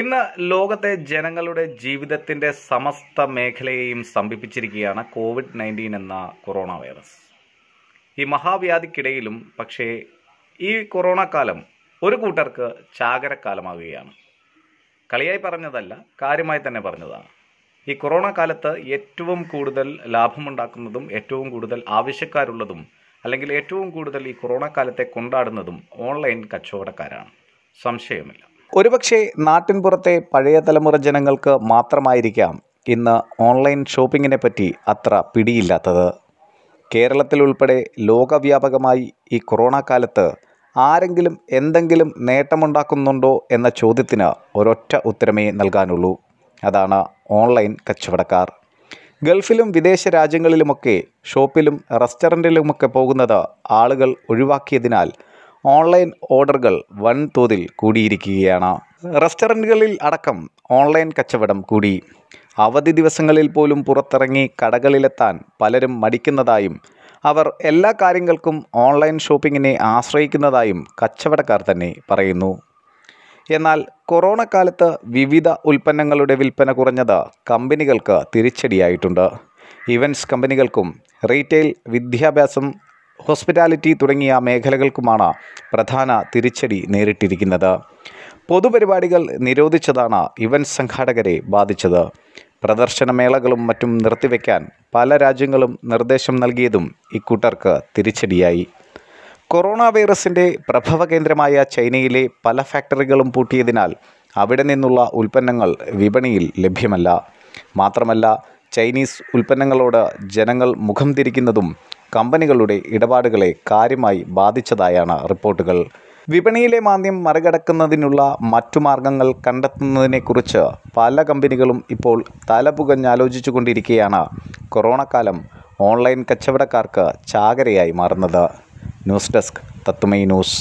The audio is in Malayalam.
ഇന്ന് ലോകത്തെ ജനങ്ങളുടെ ജീവിതത്തിൻ്റെ സമസ്ത മേഖലയെയും സമീപിച്ചിരിക്കുകയാണ് കോവിഡ് നയൻറ്റീൻ എന്ന കൊറോണ വൈറസ് ഈ മഹാവ്യാധിക്കിടയിലും പക്ഷേ ഈ കൊറോണ കാലം ഒരു കൂട്ടർക്ക് ചാകരക്കാലമാകുകയാണ് കളിയായി പറഞ്ഞതല്ല കാര്യമായി തന്നെ പറഞ്ഞതാണ് ഈ കൊറോണ കാലത്ത് ഏറ്റവും കൂടുതൽ ലാഭമുണ്ടാക്കുന്നതും ഏറ്റവും കൂടുതൽ ആവശ്യക്കാരുള്ളതും അല്ലെങ്കിൽ ഏറ്റവും കൂടുതൽ ഈ കൊറോണ കാലത്തെ കൊണ്ടാടുന്നതും ഓൺലൈൻ കച്ചവടക്കാരാണ് സംശയമില്ല ഒരുപക്ഷെ നാട്ടിൻപുറത്തെ പഴയ തലമുറ ജനങ്ങൾക്ക് മാത്രമായിരിക്കാം ഇന്ന് ഓൺലൈൻ ഷോപ്പിങ്ങിനെ പറ്റി അത്ര പിടിയില്ലാത്തത് കേരളത്തിലുൾപ്പെടെ ലോകവ്യാപകമായി ഈ കൊറോണ കാലത്ത് ആരെങ്കിലും എന്തെങ്കിലും നേട്ടമുണ്ടാക്കുന്നുണ്ടോ എന്ന ചോദ്യത്തിന് ഒരൊറ്റ ഉത്തരമേ നൽകാനുള്ളൂ അതാണ് ഓൺലൈൻ കച്ചവടക്കാർ ഗൾഫിലും വിദേശ രാജ്യങ്ങളിലുമൊക്കെ ഷോപ്പിലും റെസ്റ്റോറൻറ്റിലുമൊക്കെ പോകുന്നത് ആളുകൾ ഒഴിവാക്കിയതിനാൽ ഓൺലൈൻ ഓർഡറുകൾ വൻതോതിൽ കൂടിയിരിക്കുകയാണ് റെസ്റ്റോറൻറ്റുകളിൽ അടക്കം ഓൺലൈൻ കച്ചവടം കൂടി അവധി ദിവസങ്ങളിൽ പോലും പുറത്തിറങ്ങി കടകളിലെത്താൻ പലരും മടിക്കുന്നതായും അവർ എല്ലാ കാര്യങ്ങൾക്കും ഓൺലൈൻ ഷോപ്പിങ്ങിനെ ആശ്രയിക്കുന്നതായും കച്ചവടക്കാർ തന്നെ പറയുന്നു എന്നാൽ കൊറോണ കാലത്ത് വിവിധ ഉൽപ്പന്നങ്ങളുടെ വിൽപ്പന കുറഞ്ഞത് കമ്പനികൾക്ക് തിരിച്ചടിയായിട്ടുണ്ട് ഇവൻസ് കമ്പനികൾക്കും റീറ്റെയിൽ വിദ്യാഭ്യാസം ഹോസ്പിറ്റാലിറ്റി തുടങ്ങിയ മേഖലകൾക്കുമാണ് പ്രധാന തിരിച്ചടി നേരിട്ടിരിക്കുന്നത് പൊതുപരിപാടികൾ നിരോധിച്ചതാണ് ഇവൻറ്റ് സംഘാടകരെ ബാധിച്ചത് പ്രദർശനമേളകളും മറ്റും നിർത്തിവെക്കാൻ പല രാജ്യങ്ങളും നിർദ്ദേശം നൽകിയതും ഇക്കൂട്ടർക്ക് തിരിച്ചടിയായി കൊറോണ വൈറസിൻ്റെ പ്രഭവ കേന്ദ്രമായ ചൈനയിലെ പല ഫാക്ടറികളും പൂട്ടിയതിനാൽ അവിടെ നിന്നുള്ള ഉൽപ്പന്നങ്ങൾ വിപണിയിൽ ലഭ്യമല്ല മാത്രമല്ല ചൈനീസ് ഉൽപ്പന്നങ്ങളോട് ജനങ്ങൾ മുഖം തിരിക്കുന്നതും കമ്പനികളുടെ ഇടപാടുകളെ കാര്യമായി ബാധിച്ചതായാണ് റിപ്പോർട്ടുകൾ വിപണിയിലെ മാന്ദ്യം മറികടക്കുന്നതിനുള്ള മറ്റു മാർഗങ്ങൾ കണ്ടെത്തുന്നതിനെക്കുറിച്ച് പല കമ്പനികളും ഇപ്പോൾ തലപുകഞ്ഞാലോചിച്ചു കൊണ്ടിരിക്കുകയാണ് കൊറോണ കാലം ഓൺലൈൻ കച്ചവടക്കാർക്ക് ചാകരയായി മാറുന്നത് ന്യൂസ് ഡെസ്ക് തത്തുമൈ ന്യൂസ്